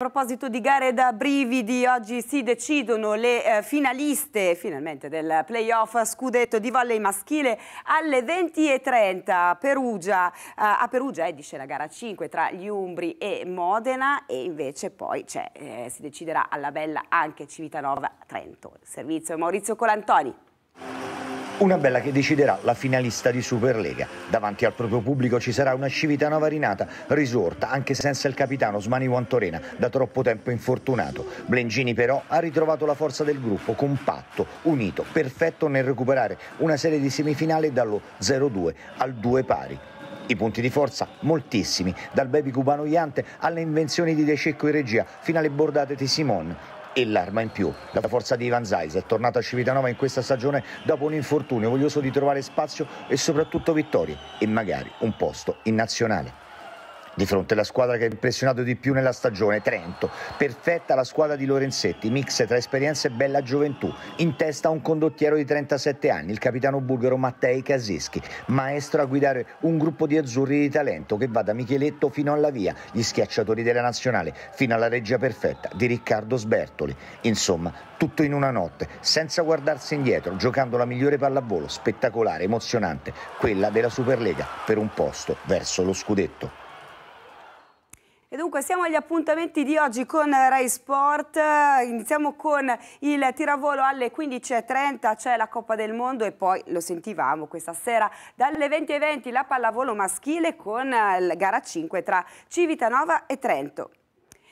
A proposito di gare da brividi, oggi si decidono le eh, finaliste finalmente del playoff scudetto di volley maschile alle 20.30 Perugia, eh, a Perugia edisce la gara 5 tra gli Umbri e Modena e invece poi eh, si deciderà alla bella anche Civitanova Trento. Il servizio è Maurizio Colantoni. Una bella che deciderà la finalista di Superlega. Davanti al proprio pubblico ci sarà una Civitanova rinata, risorta anche senza il capitano Smani Guantorena, da troppo tempo infortunato. Blengini però ha ritrovato la forza del gruppo, compatto, unito, perfetto nel recuperare una serie di semifinali dallo 0-2 al 2 pari. I punti di forza moltissimi, dal baby cubano Iante alle invenzioni di De Cecco in regia fino alle bordate di Simone e l'arma in più. La forza di Ivan Zais è tornata a Civitanova in questa stagione dopo un infortunio, voglioso di trovare spazio e soprattutto vittorie e magari un posto in nazionale. Di fronte alla squadra che ha impressionato di più nella stagione, Trento. Perfetta la squadra di Lorenzetti, mix tra esperienza e bella gioventù. In testa un condottiero di 37 anni, il capitano bulgaro Mattei Kaseschi, maestro a guidare un gruppo di azzurri di talento che va da Micheletto fino alla via, gli schiacciatori della nazionale, fino alla reggia perfetta di Riccardo Sbertoli. Insomma, tutto in una notte, senza guardarsi indietro, giocando la migliore pallavolo, spettacolare, emozionante, quella della Superlega, per un posto verso lo scudetto. E dunque siamo agli appuntamenti di oggi con Rai Sport, iniziamo con il tiravolo alle 15.30, c'è la Coppa del Mondo e poi lo sentivamo questa sera dalle 20.20 la pallavolo maschile con la gara 5 tra Civitanova e Trento.